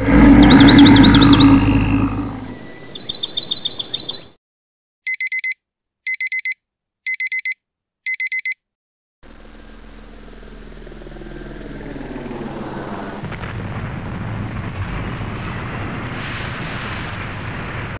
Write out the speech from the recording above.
Música